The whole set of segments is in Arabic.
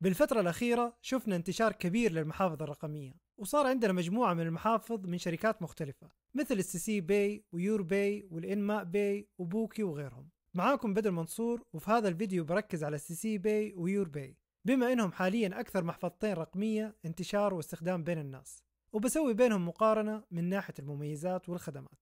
بالفترة الأخيرة شفنا انتشار كبير للمحافظ الرقمية وصار عندنا مجموعة من المحافظ من شركات مختلفة مثل سي باي ويور باي والإنماء باي وبوكي وغيرهم معاكم بدر منصور وفي هذا الفيديو بركز على سي باي ويور باي بما انهم حاليا اكثر محفظتين رقمية انتشار واستخدام بين الناس وبسوي بينهم مقارنة من ناحية المميزات والخدمات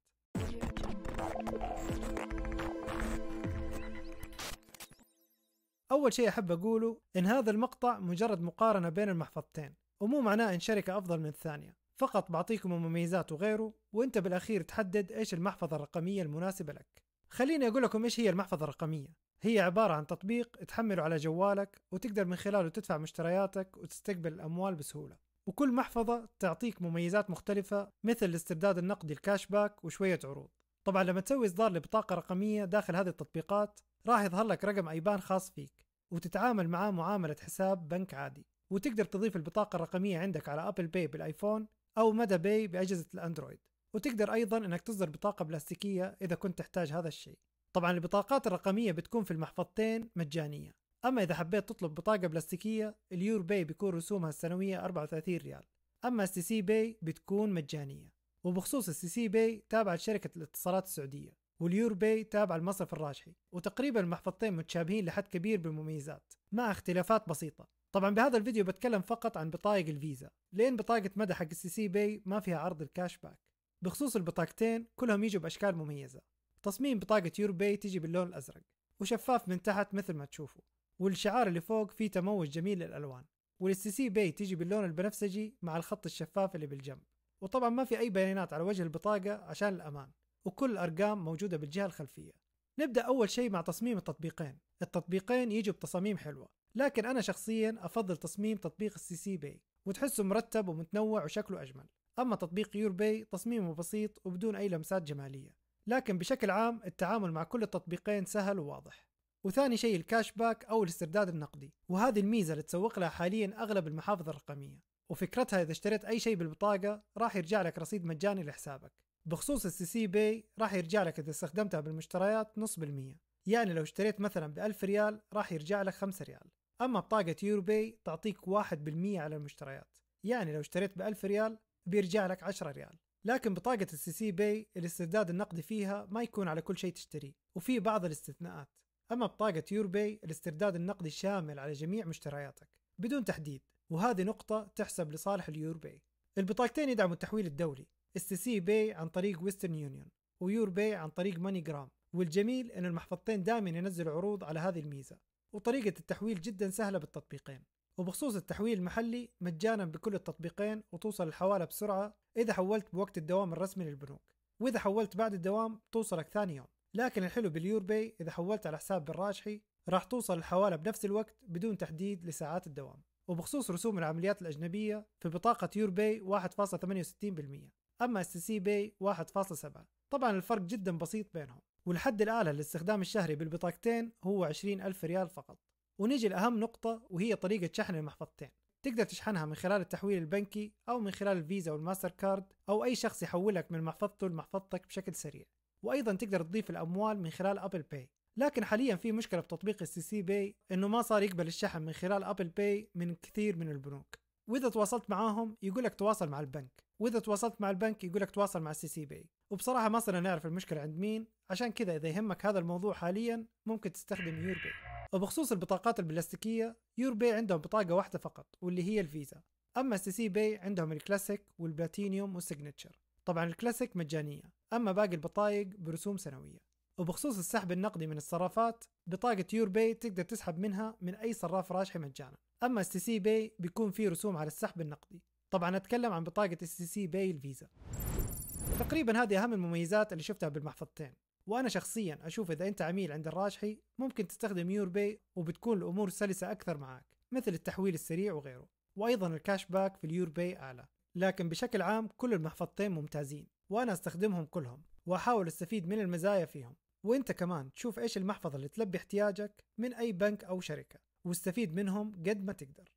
أول شيء أحب أقوله إن هذا المقطع مجرد مقارنة بين المحفظتين ومو معناه إن شركة أفضل من الثانية فقط بعطيكم المميزات وغيره وانت بالأخير تحدد إيش المحفظة الرقمية المناسبة لك خليني أقول لكم إيش هي المحفظة الرقمية هي عبارة عن تطبيق تحمله على جوالك وتقدر من خلاله تدفع مشترياتك وتستقبل الأموال بسهولة وكل محفظة تعطيك مميزات مختلفة مثل الاسترداد النقدي الكاش باك وشوية عروض طبعا لما تسوي إصدار لبطاقة رقمية داخل هذه التطبيقات راح يظهر لك رقم أيبان خاص فيك وتتعامل معاه معاملة حساب بنك عادي وتقدر تضيف البطاقة الرقمية عندك على أبل باي بالآيفون أو مدى باي بأجهزة الأندرويد وتقدر أيضا أنك تصدر بطاقة بلاستيكية إذا كنت تحتاج هذا الشيء طبعا البطاقات الرقمية بتكون في المحفظتين مجانية أما إذا حبيت تطلب بطاقة بلاستيكية اليور باي بيكون رسومها السنوية 34 ريال أما السي سي باي بتكون مجانية وبخصوص السي سي باي تابعت شركة الاتصالات السعودية واليوربي تابع لمصرف الراجحي وتقريبا المحفظتين متشابهين لحد كبير بالمميزات مع اختلافات بسيطة طبعا بهذا الفيديو بتكلم فقط عن بطايق الفيزا لأن بطاقة مدى حق السي سي باي ما فيها عرض الكاش باك بخصوص البطاقتين كلهم يجوا بأشكال مميزة تصميم بطاقة يوربي تيجي باللون الأزرق وشفاف من تحت مثل ما تشوفوا والشعار اللي فوق فيه تموج جميل للألوان والسي سي باي تيجي باللون البنفسجي مع الخط الشفاف اللي بالجنب وطبعا ما في أي بيانات على وجه البطاقة عشان الأمان وكل الأرقام موجودة بالجهة الخلفية نبدأ أول شيء مع تصميم التطبيقين التطبيقين يجوا بتصاميم حلوة لكن أنا شخصيا أفضل تصميم تطبيق السي سي بي وتحسه مرتب ومتنوع وشكله أجمل أما تطبيق يور بي تصميمه بسيط وبدون أي لمسات جمالية لكن بشكل عام التعامل مع كل التطبيقين سهل وواضح وثاني شيء الكاش باك أو الاسترداد النقدي وهذه الميزة اللي تسوق لها حاليا أغلب المحافظ الرقمية وفكرتها إذا اشتريت أي شيء بالبطاقة راح يرجع لك رصيد مجاني لحسابك بخصوص السي سي باي راح يرجع لك إذا استخدمتها بالمشتريات نص بالمية يعني لو اشتريت مثلا 1000 ريال راح يرجع لك 5 ريال أما بطاقة يورو باي تعطيك واحد بالمية على المشتريات يعني لو اشتريت 1000 ريال بيرجع لك 10 ريال لكن بطاقة السي سي باي الاسترداد النقدي فيها ما يكون على كل شيء تشتريه وفي بعض الاستثناءات أما بطاقة باي الاسترداد النقدي شامل على جميع مشترياتك بدون تحديد وهذه نقطة تحسب لصالح باي البطاقتين يدعموا التحويل الدولي اس سي باي عن طريق ويسترن يونيون ويور باي عن طريق ماني جرام والجميل ان المحفظتين دائما ينزلوا عروض على هذه الميزه وطريقه التحويل جدا سهله بالتطبيقين وبخصوص التحويل المحلي مجانا بكل التطبيقين وتوصل الحواله بسرعه اذا حولت بوقت الدوام الرسمي للبنوك واذا حولت بعد الدوام توصلك ثاني يوم لكن الحلو باليور باي اذا حولت على حساب بالراجحي راح توصل الحواله بنفس الوقت بدون تحديد لساعات الدوام وبخصوص رسوم العمليات الأجنبية في بطاقة يوربي 1.68% أما اس سي باي 1.7 طبعا الفرق جدا بسيط بينهم والحد الأعلى للاستخدام الشهري بالبطاقتين هو 20000 ريال فقط ونيجي لأهم نقطة وهي طريقة شحن المحفظتين تقدر تشحنها من خلال التحويل البنكي أو من خلال الفيزا والماستر كارد أو أي شخص يحولك من محفظته لمحفظتك بشكل سريع وأيضا تقدر تضيف الأموال من خلال أبل باي لكن حاليا في مشكلة في تطبيق السي سي باي إنه ما صار يقبل الشحن من خلال أبل باي من كثير من البنوك وإذا تواصلت معاهم يقولك تواصل مع البنك واذا تواصلت مع البنك يقول لك تواصل مع السي سي بي وبصراحه ما صرنا نعرف المشكله عند مين عشان كذا اذا يهمك هذا الموضوع حاليا ممكن تستخدم يور بي وبخصوص البطاقات البلاستيكيه يور بي عندهم بطاقه واحده فقط واللي هي الفيزا اما السي سي بي عندهم الكلاسيك والبلاتينيوم والسيجنتشر طبعا الكلاسيك مجانيه اما باقي البطايق برسوم سنويه وبخصوص السحب النقدي من الصرافات بطاقة يور بي تقدر تسحب منها من أي صراف راشحي مجانا أما السي سي بي بيكون فيه رسوم على السحب النقدي طبعا اتكلم عن بطاقه اس سي باي الفيزا تقريبا هذه اهم المميزات اللي شفتها بالمحفظتين وانا شخصيا اشوف اذا انت عميل عند الراجحي ممكن تستخدم يور باي وبتكون الامور سلسه اكثر معك مثل التحويل السريع وغيره وايضا الكاش باك في اليور باي اعلى لكن بشكل عام كل المحفظتين ممتازين وانا استخدمهم كلهم واحاول استفيد من المزايا فيهم وانت كمان تشوف ايش المحفظه اللي تلبي احتياجك من اي بنك او شركه واستفيد منهم قد ما تقدر